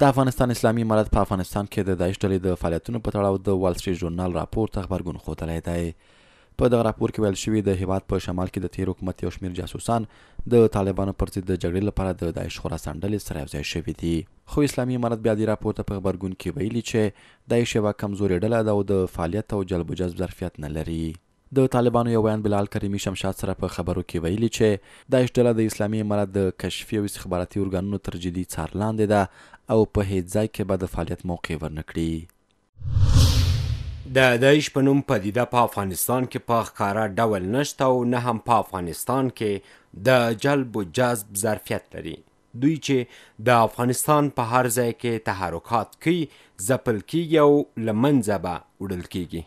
د افغانستان اسلامي امارت په افغانستان کې د داعش ډلې د فعالیتونو په تړاو د وال سټریټ ژورنال راپورته خبرګون خوتلی دی په دغه راپور کې ویل شوی د هیواد په شمال کې د تیر حکومت یو شمیر جاسوسان د طالبانو پر ضد د جګړې لپاره د داعش خراسان ډلې سره یوځای شوي دي خو اسلامي امارت بیا د راپور ته په خبرګون کې ویلي چې داعش یوه کمزورې ډله ده او د فعالیت او جلب جذب ظرفیت نه لري د طالبانو یو ویان بلال کریمی شمشاد سره په خبرو کې ویلي چې داعش ډله د اسلامي امارت د کشفي او استخباراتي ارګانونو تر جدي څار لاندې ده او په هیڅ ځای کې به د فعالیت موقع ورنکړي د داعش په نوم پدیده په افغانستان کې په ښکارا ډول نشته او نه هم په افغانستان کې د جلب او جذب ظرفیت لري دوی چې د افغانستان په هر ځای کې تحرکات کوي کی زپل کیږي او لمنځه به وړل کیږي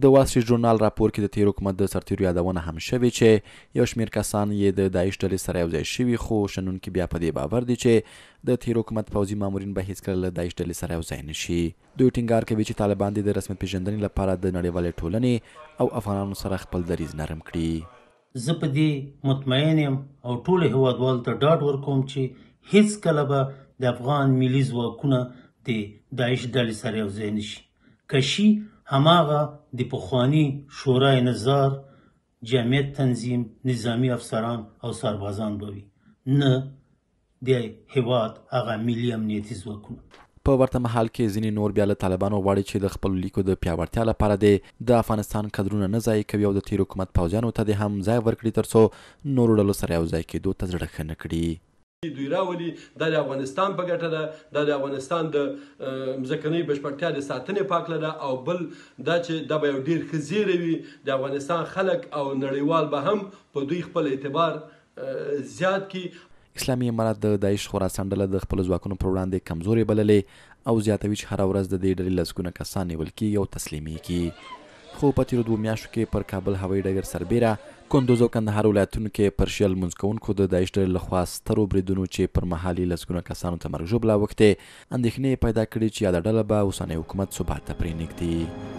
د وال سټریټ ژورنال راپور کې د تیر حکومت د سرتیرو یادونه هم شوې چې یو شمیر کسان یې د داعش ډلې سره یوځای شوي خو شنونکي بیا په دې باور دي چې د تیر حکومت پوځي مامورین به هیڅکله له داعش ډلې سره یوځای نشي دوی ټینګار کوي چې طالبان د رسمیت پیژندنې لپاره د نړیوالې ټولنې او افغانانو سره خپل دریځ نرم کړي زه په دې مطمئن یم او ټول هیوادوال ته ډاډ ورکوم چې هیڅ کله به د افغان ملي ځواکونه د داعش ډلې سره یوځای نشي کشي هماغه د پخواني شورای نظار جمعیت تنظیم نظامی افسران او سربازان به وي نه د هیواد هغه ملي امنیتي ځواکونه په ورته محل کې ځینې نور بیا له طالبانو غواړي چې د خپل لیکو د پیاوړتیا لپاره دی د افغانستان کډرونه نه ځای کوي او د تیر حکومت پوځیانو ته د هم ځای ورکړي ترڅو نور ډلو سره یو ځای کېدو ته ځړه نه کړي دوی راولي دا د افغانستان په ګټه ده دا د افغانستان د مځکنۍ بشپړتیا د ساتنې په هکله ده او بل دا چې دا به یو ډېر ښه زیری وي د افغانستان خلک او نړیوال به هم په دوی خپل اعتبار زیات کړي اسلامي امارات د داعش خراسان ډله د خپل ځواکونو پر وړاندې کمزوري بللې او زیاتوي چې هر ورځ د دې ډلې لسګونه کسان نیول کیږي او تسلیمي کیږي خو په تیرو دوه میاشتو کې پر کابل هوایي ډګر سربیره کندوز او کندهار ولایتونو کې پر شل منځکونکو د داعش ډلې لخوا سترو بریدونو چې پر مهال یې لسګونه کسانو ته مرجوب لا وکتې اندېښنې پیدا کړې چې یاده ډله به اوسنی حکومت ثبات ته پرېنږدي